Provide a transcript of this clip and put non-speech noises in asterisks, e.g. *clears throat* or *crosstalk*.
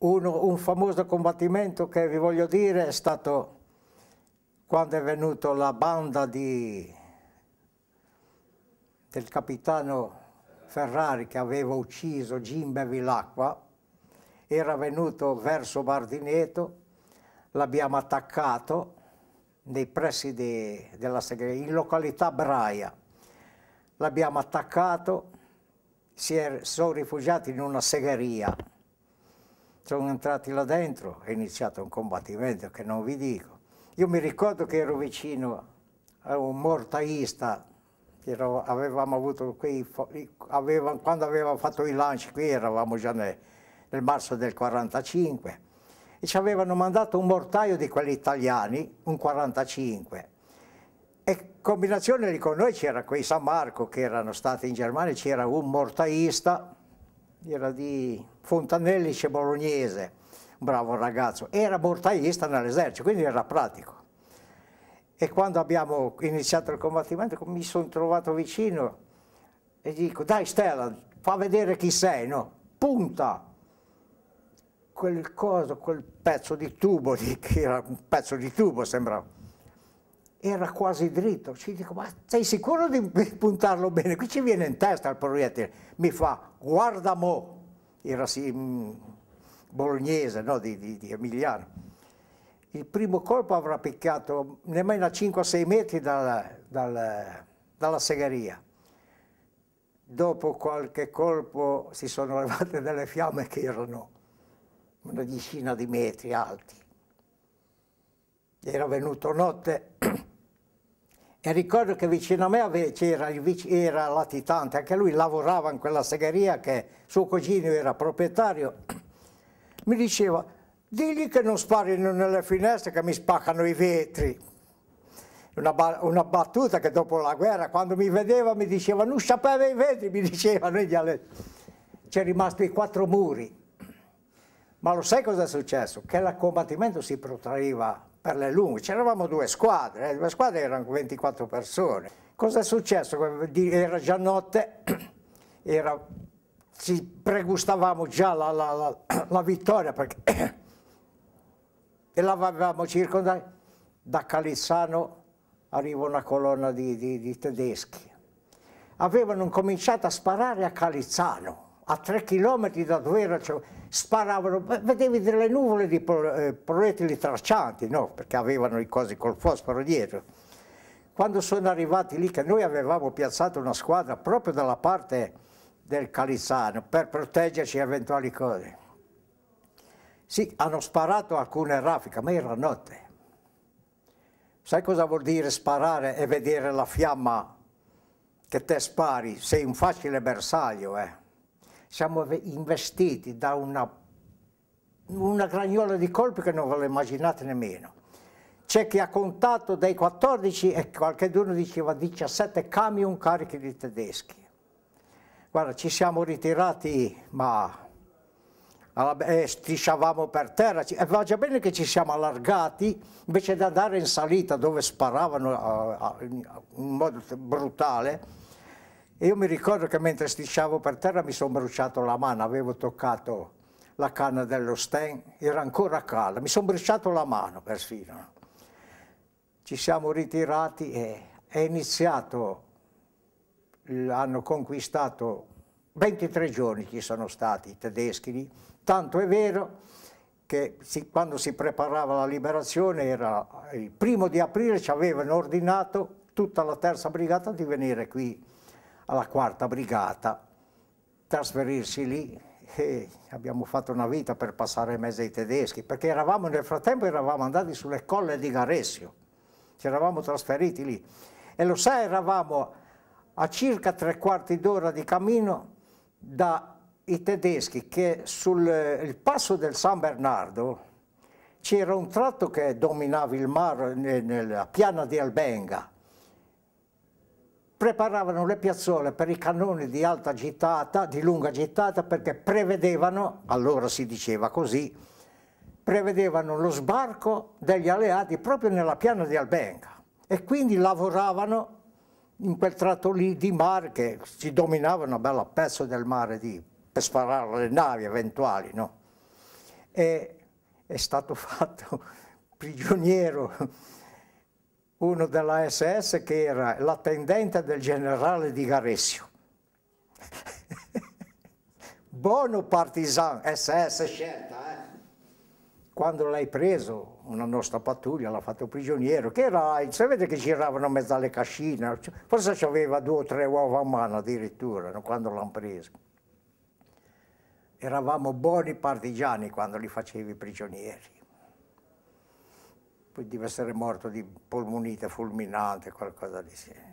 uno, un famoso combattimento che vi voglio dire è stato quando è venuta la banda di, del capitano Ferrari che aveva ucciso Jim Bevilacqua, era venuto verso Bardineto, l'abbiamo attaccato nei pressi de, della segreteria, in località Braia. L'abbiamo attaccato, si è, sono rifugiati in una segheria sono entrati là dentro, è iniziato un combattimento che non vi dico. Io mi ricordo che ero vicino a un mortaista, ero, avevamo avuto qui, avevano, quando aveva fatto i lanci qui eravamo già nel, nel marzo del 45 e ci avevano mandato un mortaio di quelli italiani, un 45. E in combinazione lì con noi c'era quei San Marco che erano stati in Germania, c'era un mortaista era di Fontanellice Bolognese, un bravo ragazzo, era mortaista nell'esercito, quindi era pratico. E quando abbiamo iniziato il combattimento mi sono trovato vicino e dico, dai Stella, fa vedere chi sei, no? Punta! Quel coso, quel pezzo di tubo, di, che era un pezzo di tubo sembrava era quasi dritto. Ci dico, ma sei sicuro di *laughs* puntarlo bene? Qui ci viene in testa il proiettile. Mi fa, guarda mo. Era sì, mm, bolognese, no? di, di, di Emiliano. Il primo colpo avrà piccato nemmeno a 5-6 metri dalla, dalla, dalla segheria. Dopo qualche colpo si sono levate *laughs* delle fiamme che erano una decina di metri alti era venuto notte *clears throat* E ricordo che vicino a me c'era il latitante, anche lui lavorava in quella segheria che suo cugino era proprietario. *clears throat* Mi diceva, digli che non sparino nelle finestre che mi spaccano i vetri. Una, una, battuta che dopo la guerra, quando mi vedeva, mi diceva, non sapeva i vetri, mi *laughs* diceva. in dialetto. C'è rimasto i quattro muri. Ma lo sai cosa è successo? Che l'accobattimento si protraeva per le lunghe, c'eravamo due squadre, eh, due squadre erano 24 persone. Cosa è successo? Era già notte, *clears throat* era, ci pregustavamo già la, la, la, *clears throat* la vittoria perché *clears throat* e l'avevamo circondata. Da Calizzano arriva una colonna di, di, di tedeschi. Avevano cominciato a sparare a Calizzano a tre chilometri da dove era, cioè, sparavano, vedevi delle nuvole di pro, eh, proiettili traccianti, no? perché avevano i cosi col fosforo dietro. Quando sono arrivati lì, che noi avevamo piazzato una squadra proprio dalla parte del Calizzano per proteggerci eventuali cose. Sì, hanno sparato alcune raffiche, ma era notte. Sai cosa vuol dire sparare e vedere la fiamma che te spari? Sei un facile bersaglio, eh? siamo investiti da una, una gragnola di colpi che non ve lo immaginate nemmeno. C'è chi ha contato dai 14 e qualcuno diceva 17 camion carichi di tedeschi. Guarda, ci siamo ritirati, ma ah, eh, strisciavamo per terra, e eh, va già bene che ci siamo allargati invece di andare in salita dove sparavano ah, ah, in modo brutale, e io mi ricordo che mentre strisciavo per terra mi sono bruciato la mano, avevo toccato la canna dello Sten, era ancora calda, mi sono bruciato la mano persino. Ci siamo ritirati e è iniziato, hanno conquistato 23 giorni ci sono stati i tedeschi lì, tanto è vero che si, quando si preparava la liberazione era il primo di aprile ci avevano ordinato tutta la terza brigata di venire qui alla quarta brigata, trasferirsi lì e abbiamo fatto una vita per passare in mezzo ai tedeschi, perché eravamo, nel frattempo eravamo andati sulle colle di Garessio, ci eravamo trasferiti lì e lo sai eravamo a circa tre quarti d'ora di cammino dai tedeschi che sul passo del San Bernardo c'era un tratto che dominava il mare nella piana di Albenga preparavano le piazzole per i cannoni di alta gittata, di lunga gittata, perché prevedevano, allora si diceva così, prevedevano lo sbarco degli alleati proprio nella piana di Albenga e quindi lavoravano in quel tratto lì di mare che si dominava una bella pezzo del mare lì, per sparare alle navi eventuali. No? E è stato *laughs* fatto prigioniero uno della SS che era l'attendente del generale di Garessio. *laughs* Buono partisan, SS scelta, eh? Quando l'hai preso, una nostra pattuglia l'ha fatto prigioniero, che era, sapete che giravano in mezzo alle cascine, forse aveva due o tre uova a mano addirittura, no? quando l'hanno preso. Eravamo buoni partigiani quando li facevi prigionieri poi deve essere morto di polmonite fulminante, qualcosa di simile.